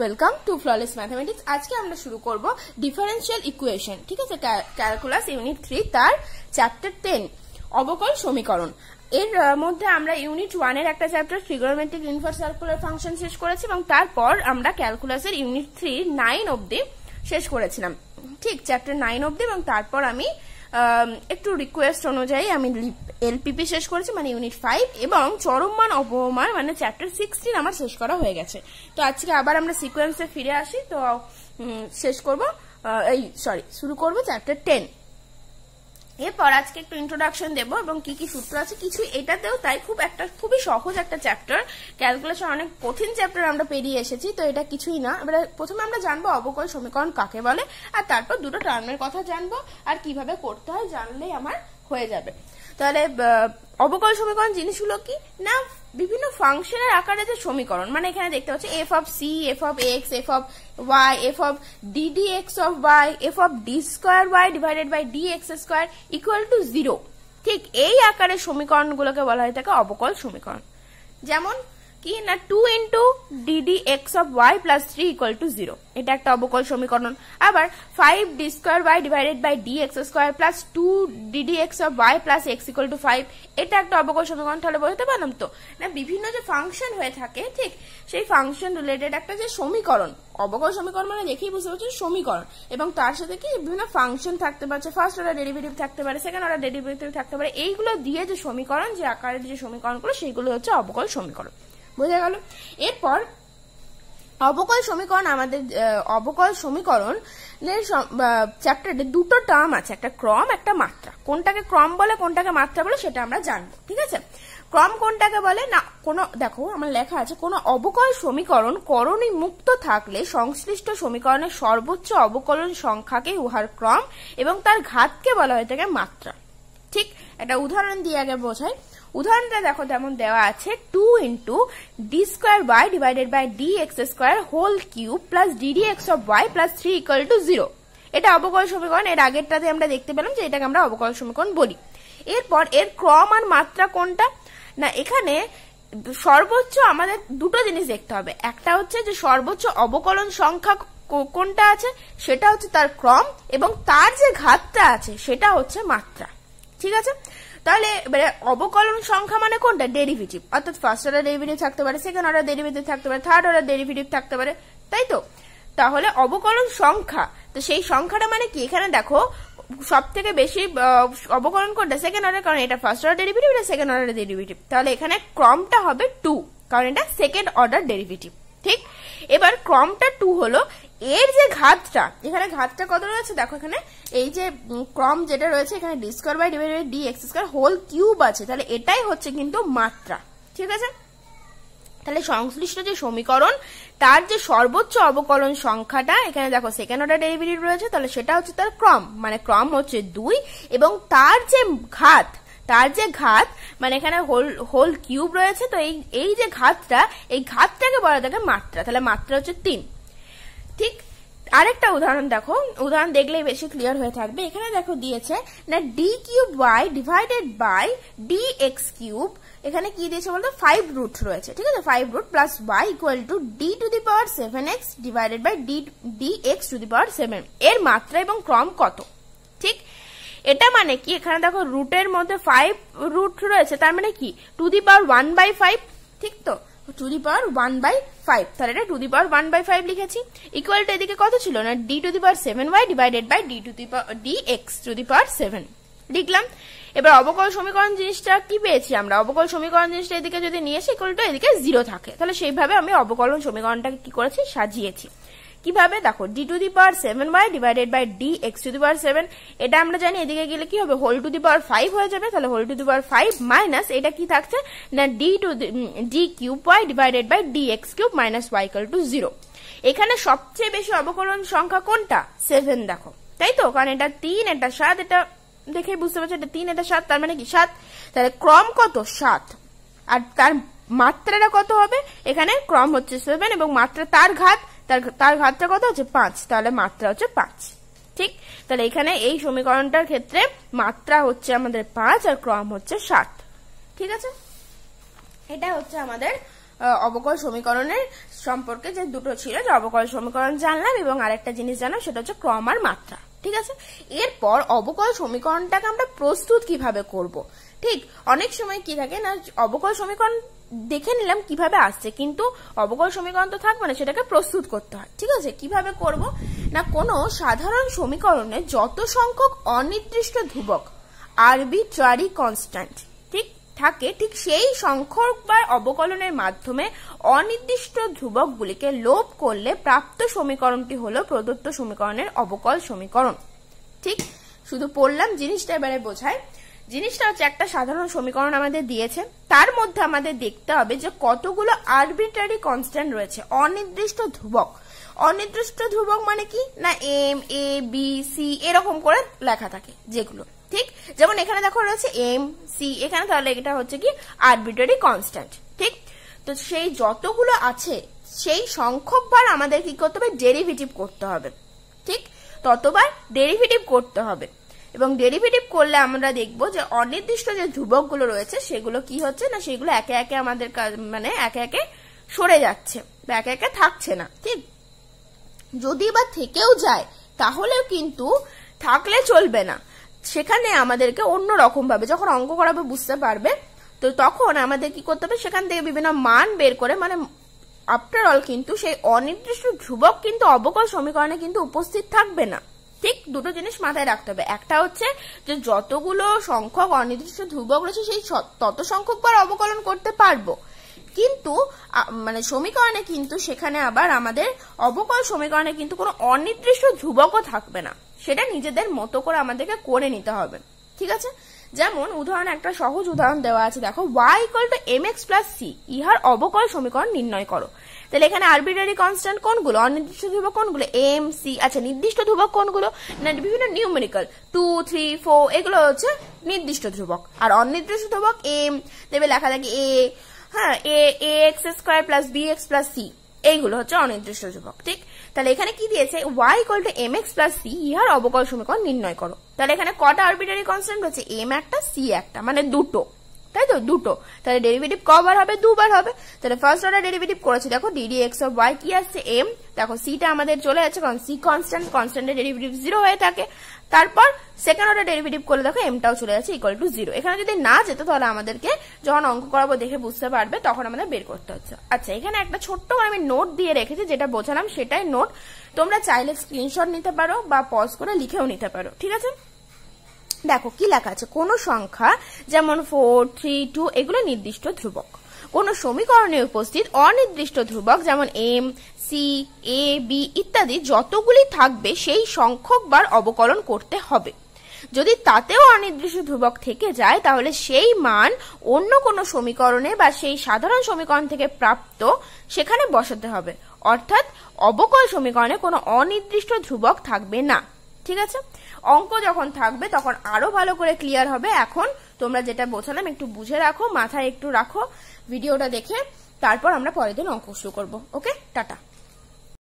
welcome to flawless mathematics আজকে আমরা শুরু করব ডিফারেন্সিয়াল ইকুয়েশন ঠিক আছে ক্যালকুলাস ইউনিট থ্রি তার চ্যাপ্টার টেন অবকল সমীকরণ এর মধ্যে আমরা ইউনিট ওয়ানের একটা চ্যাপ্টার ফিগারমেটিক ইনভার্স সার্কুলার ফাংশন শেষ করেছি এবং তারপর আমরা ক্যালকুলাসের ইউনিট থ্রি নাইন অবধি শেষ করেছিলাম ঠিক চ্যাপ্টার নাইন অবধি এবং তারপর আমি একটু রিকোয়েস্ট অনুযায়ী আমি এলপিপি শেষ করেছি মানে ইউনিট ফাইভ এবং চরমমান অপমান মানে চ্যাপ্টার সিক্সটিন আমার শেষ করা হয়ে গেছে তো আজকে আবার আমরা সিকোয়েন্সে ফিরে আসি তো শেষ করব এই সরি শুরু করব চ্যাপ্টার টেন এরপর আজকে একটু ইন্ট্রোডাকশন দেব এবং কি কি সূত্র আছে কিছু এটাতেও তাই খুব একটা খুবই সহজ একটা চ্যাপ্টার ক্যালকুলেশন অনেক কঠিন চ্যাপ্টার আমরা পেরিয়ে এসেছি তো এটা কিছুই না এবার প্রথমে আমরা জানবো অবকল সমীকরণ কাকে বলে আর তারপর দুটো টার্মের কথা জানবো আর কিভাবে করতে হয় জানলেই আমার হয়ে যাবে তাহলে অবকল সমীকরণ জিনিসগুলো কি না বিভিন্ন ফাংশনের আকারে যে সমীকরণ মানে এখানে দেখতে পাচ্ছি f of c f of x f of y f of d d x of y f of d square y divided by d x square equal to zero ঠিক এই আকারের সমীকরণগুলোকে বলা হয়ে থাকে অবকল সমীকরণ যেমন কি না two into d d x of y plus three equal to zero এটা একটা অবকল সমীকরণ আবার five d square y divided by d x square plus two d d x of y plus x equal to five এটা একটা অবকল সমীকরণ তাহলে বোঝাতে পারলাম তো না বিভিন্ন যে ফাংশন হয়ে থাকে ঠিক সেই ফাংশন রিলেটেড একটা যে সমীকরণ অবকল সমীকরণ মানে দেখেই বুঝতে পারছেন সমীকরণ এবং তার সাথে কি বিভিন্ন ফাংশন থাকতে পারছে ফার্স্ট অর্ডার ডেরিভেটিভ থাকতে পারে সেকেন্ড অর্ডার ডেরিভেটিভ থাকতে পারে এইগুলো দিয়ে যে সমীকরণ যে আকারের যে সমীকরণগুলো সেইগুলো হচ্ছে অবকল সমীকরণ বোঝা গেল এরপর অবকল সমীকরণ আমাদের অবকল সমীকরণ চ্যাপ্টারে দুটো টার্ম আছে একটা ক্রম একটা মাত্রা কোনটাকে ক্রম বলে কোনটাকে মাত্রা বলে সেটা আমরা জানবো ঠিক আছে ক্রম কোনটাকে বলে না কোনো দেখো আমার লেখা আছে কোনো অবকল সমীকরণ করণী মুক্ত থাকলে সংশ্লিষ্ট সমীকরণের সর্বোচ্চ অবকলন সংখ্যাকে উহার ক্রম এবং তার ঘাতকে বলা হয়ে থাকে মাত্রা ঠিক এটা উদাহরণ দিয়ে আগে বোঝাই উদাহরণটা দেখো তেমন দেওয়া আছে two into d square y divided by d x square whole cube plus d d x of y plus three equal to zero এটা অবকল সমীকরণ এর আগেরটাতে আমরা দেখতে পেলাম যে এটাকে আমরা অবকল সমীকরণ বলি এরপর এর ক্রম আর মাত্রা কোনটা না এখানে সর্বোচ্চ আমাদের দুটো জিনিস দেখতে হবে একটা হচ্ছে যে সর্বোচ্চ অবকলন সংখ্যা কোনটা আছে সেটা হচ্ছে তার ক্রম এবং তার যে ঘাতটা আছে সেটা হচ্ছে মাত্রা ঠিক আছে তাহলে এবারে মানে, অবকলন সংখ্যা মানে কোনটা ডেরিভেটিভ অর্থাৎ ফার্স্ট অর্ডার ডেরিভেটিভ থাকতে পারে সেকেন্ড অর্ডার ডেরিভেটিভ থাকতে পারে থার্ড অর্ডার ডেরিভেটিভ থাকতে পারে তাই তো তাহলে অবকলন সংখ্যা তো সেই সংখ্যাটা মানে কি এখানে দেখো সব থেকে বেশি অবকলন কোনটা সেকেন্ড অর্ডার কারণ এটা ফার্স্ট অর্ডার ডেরিভেটিভ এটা সেকেন্ড অর্ডার ডেরিভেটিভ তাহলে এখানে ক্রমটা হবে টু কারণ এটা সেকেন্ড অর্ডার ডেরিভেটিভ ঠিক এবার ক্রমটা টু হলো এর যে ঘাতটা এখানে ঘাতটা কত রয়েছে দেখো এখানে এই যে ক্রম যেটা রয়েছে এখানে d square by divide by d x square whole cube আছে তাহলে এটাই হচ্ছে কিন্তু মাত্রা ঠিক আছে তাহলে সংশ্লিষ্ট যে সমীকরণ তার যে সর্বোচ্চ অবকলন সংখ্যাটা এখানে দেখো সেকেন্ড অর্ডার ডেরিভেটিভ রয়েছে তাহলে সেটা হচ্ছে তার ক্রম মানে ক্রম হচ্ছে দুই এবং তার যে ঘাত তার যে ঘাত মানে এখানে হোল হোল কিউব রয়েছে তো এই এই যে ঘাতটা এই ঘাতটাকে বলা থাকে মাত্রা তাহলে মাত্রা হচ্ছে তিন ঠিক আরেকটা উদাহরণ দেখো উদাহরণ দেখলেই বেশি ক্লিয়ার হয়ে থাকবে এখানে দেখো দিয়েছে না d cube y divided by d x cube এখানে কি দিয়েছে বলতো ফাইভ রুট রয়েছে ঠিক আছে five root plus y equal to d to the power seven x divided by d d x to the power seven এর মাত্রা এবং ক্রম কত ঠিক এটা মানে কি এখানে দেখো রুটের মধ্যে ফাইভ রুট রয়েছে তার মানে কি to the power one by five ঠিক তো to the power one by five তাহলে এটা to the power one by five লিখেছি টু এদিকে কত ছিল না d to the power seven y divided by d to the power d x to the power seven লিখলাম এবার অবকল সমীকরণ জিনিসটা কি পেয়েছি আমরা অবকল সমীকরণ জিনিসটা এদিকে যদি নিয়ে আসি টু এদিকে জিরো থাকে তাহলে সেইভাবে আমি অবকলন সমীকরণটাকে কি করেছি সাজিয়েছি কিভাবে দেখো d to the power seven y divided by d x to the power seven এটা আমরা জানি এদিকে গেলে কি হবে whole to the power five হয়ে যাবে তাহলে whole to the power five minus এটা কি থাকছে না d to d cube y divided by d x cube minus y equal to zero এখানে সবচেয়ে বেশি অবকলন সংখ্যা কোনটা সেভেন দেখো তাই তো কারণ এটা তিন এটা সাত এটা দেখে বুঝতে পারছো এটা তিন এটা সাত তার মানে কি সাত তাহলে ক্রম কত সাত আর তার মাত্রাটা কত হবে এখানে ক্রম হচ্ছে সেভেন এবং মাত্রা তার ঘাত তার তার ঘাতটা কত হচ্ছে পাঁচ তাহলে মাত্রা হচ্ছে পাঁচ ঠিক তাহলে এখানে এই সমীকরণটার ক্ষেত্রে মাত্রা হচ্ছে আমাদের পাঁচ আর ক্রম হচ্ছে সাত ঠিক আছে এটা হচ্ছে আমাদের অবকল সমীকরণের সম্পর্কে যে দুটো ছিল যে অবকল সমীকরণ জানলাম এবং আরেকটা জিনিস জানলাম সেটা হচ্ছে ক্রম আর মাত্রা ঠিক আছে এরপর অবকল সমীকরণটাকে আমরা প্রস্তুত কিভাবে করব ঠিক অনেক সময় কি থাকে না অবকল সমীকরণ দেখে নিলাম কিভাবে আসছে কিন্তু অবকল সমীকরণ তো থাকবে না সেটাকে প্রস্তুত করতে হয় ঠিক আছে কিভাবে করব না কোনো সাধারণ সমীকরণে যত সংখ্যক অনির্দিষ্ট ধ্রুবক আরবিট্রারি কনস্ট্যান্ট ঠিক থাকে ঠিক সেই সংখ্যক বা অবকলনের মাধ্যমে অনির্দিষ্ট ধ্রুবকগুলিকে লোপ করলে প্রাপ্ত সমীকরণটি হলো প্রদত্ত সমীকরণের অবকল সমীকরণ ঠিক শুধু পড়লাম জিনিসটা এবারে বোঝায় জিনিসটা হচ্ছে একটা সাধারণ সমীকরণ আমাদের দিয়েছে তার মধ্যে আমাদের দেখতে হবে যে কতগুলো আরবিটারি কনস্ট্যান্ট রয়েছে অনির্দিষ্ট ধ্রুবক অনির্দিষ্ট ধ্রুবক মানে কি না এম এ বি সি এরকম করে লেখা থাকে যেগুলো ঠিক যেমন এখানে দেখো রয়েছে এম সি এখানে তাহলে এটা হচ্ছে কি আরবিটারি কনস্ট্যান্ট ঠিক তো সেই যতগুলো আছে সেই সংখ্যকবার আমাদের কি করতে হবে ডেরিভেটিভ করতে হবে ঠিক ততবার ডেরিভেটিভ করতে হবে এবং ডেরিভেটিভ করলে আমরা দেখব যে অনির্দিষ্ট যে ধ্রুবকগুলো রয়েছে সেগুলো কি হচ্ছে না সেগুলো একে একে আমাদের মানে একে একে সরে যাচ্ছে বা একে একে থাকছে না ঠিক যদি বা থেকেও যায় তাহলেও কিন্তু থাকলে চলবে না সেখানে আমাদেরকে অন্য রকম ভাবে যখন অঙ্ক করাবে বুঝতে পারবে তো তখন আমাদের কি করতে হবে সেখান থেকে বিভিন্ন মান বের করে মানে আফটার অল কিন্তু সেই অনির্দিষ্ট ধ্রুবক কিন্তু অবকল সমীকরণে কিন্তু উপস্থিত থাকবে না ঠিক দুটো জিনিস মাথায় রাখতে হবে একটা হচ্ছে যে যতগুলো সংখ্যক অনির্দিষ্ট ধ্রুবক রয়েছে সেই তত সংখ্যক বার অবকলন করতে পারবো কিন্তু মানে সমীকরণে কিন্তু সেখানে আবার আমাদের অবকল সমীকরণে কিন্তু কোনো অনির্দিষ্ট ধ্রুবকও থাকবে না সেটা নিজেদের মতো করে আমাদেরকে করে নিতে হবে ঠিক আছে যেমন উদাহরণ একটা সহজ উদাহরণ দেওয়া আছে দেখো y equal to m x plus c ইহার অবকল সমীকরণ নির্ণয় করো তাহলে এখানে আরবিটারি কনস্ট্যান্ট কোনগুলো অনির্দিষ্ট ধ্রুবক কোনগুলো এম সি আচ্ছা নির্দিষ্ট ধ্রুবক কোনগুলো না বিভিন্ন নিউমেরিক্যাল টু থ্রি ফোর এগুলো হচ্ছে নির্দিষ্ট ধ্রুবক আর অনির্দিষ্ট ধ্রুবক এম দেবে লেখা থাকে এ হ্যাঁ a x square plus b x plus c এইগুলো হচ্ছে অনির্দিষ্ট ধ্রুবক ঠিক তাহলে এখানে কি দিয়েছে y equal to m x plus c ইহার অবকল সমীকরণ নির্ণয় করো তাহলে এখানে কটা অরবিটারি কনস্ট্যান্ট হচ্ছে এম একটা সি একটা মানে দুটো তাই তো দুটো তাহলে ডেরিভেটিভ কবার হবে দুবার হবে তাহলে ফার্স্ট অর্ডার ডেরিভেটিভ করেছি দেখো ডিডি এক্স অফ ওয়াই কি আসছে এম দেখো সিটা আমাদের চলে যাচ্ছে কারণ সি কনস্ট্যান্ট কনস্ট্যান্টের ডেরিভেটিভ জিরো হয়ে থাকে তারপর সেকেন্ড অর্ডার ডেরিভেটিভ করলে দেখো এমটাও চলে যাচ্ছে ইকুয়াল টু জিরো এখানে যদি না যেত তাহলে আমাদেরকে যখন অঙ্ক করাবো দেখে বুঝতে পারবে তখন আমাদের বের করতে হচ্ছে আচ্ছা এখানে একটা ছোট্ট আমি নোট দিয়ে রেখেছি যেটা বোঝালাম সেটাই নোট তোমরা চাইলে স্ক্রিনশট নিতে পারো বা পজ করে লিখেও নিতে পারো ঠিক আছে দেখো কি লেখা আছে কোনো সংখ্যা যেমন ফোর থ্রি টু এগুলো নির্দিষ্ট ধ্রুবক কোনো সমীকরণে উপস্থিত অনির্দিষ্ট ধ্রুবক যেমন এম সি এ বি ইত্যাদি যতগুলি থাকবে সেই সংখ্যক বার অবকলন করতে হবে যদি তাতেও অনির্দিষ্ট ধ্রুবক থেকে যায় তাহলে সেই মান অন্য কোনো সমীকরণে বা সেই সাধারণ সমীকরণ থেকে প্রাপ্ত সেখানে বসাতে হবে অর্থাৎ অবকল সমীকরণে কোনো অনির্দিষ্ট ধ্রুবক থাকবে না ঠিক আছে অঙ্ক যখন থাকবে তখন আরও ভালো করে ক্লিয়ার হবে এখন তোমরা যেটা বোঝালাম একটু বুঝে রাখো মাথায় একটু রাখো ভিডিওটা দেখে তারপর আমরা পরের দিন অঙ্ক শুরু করবো ওকে টাটা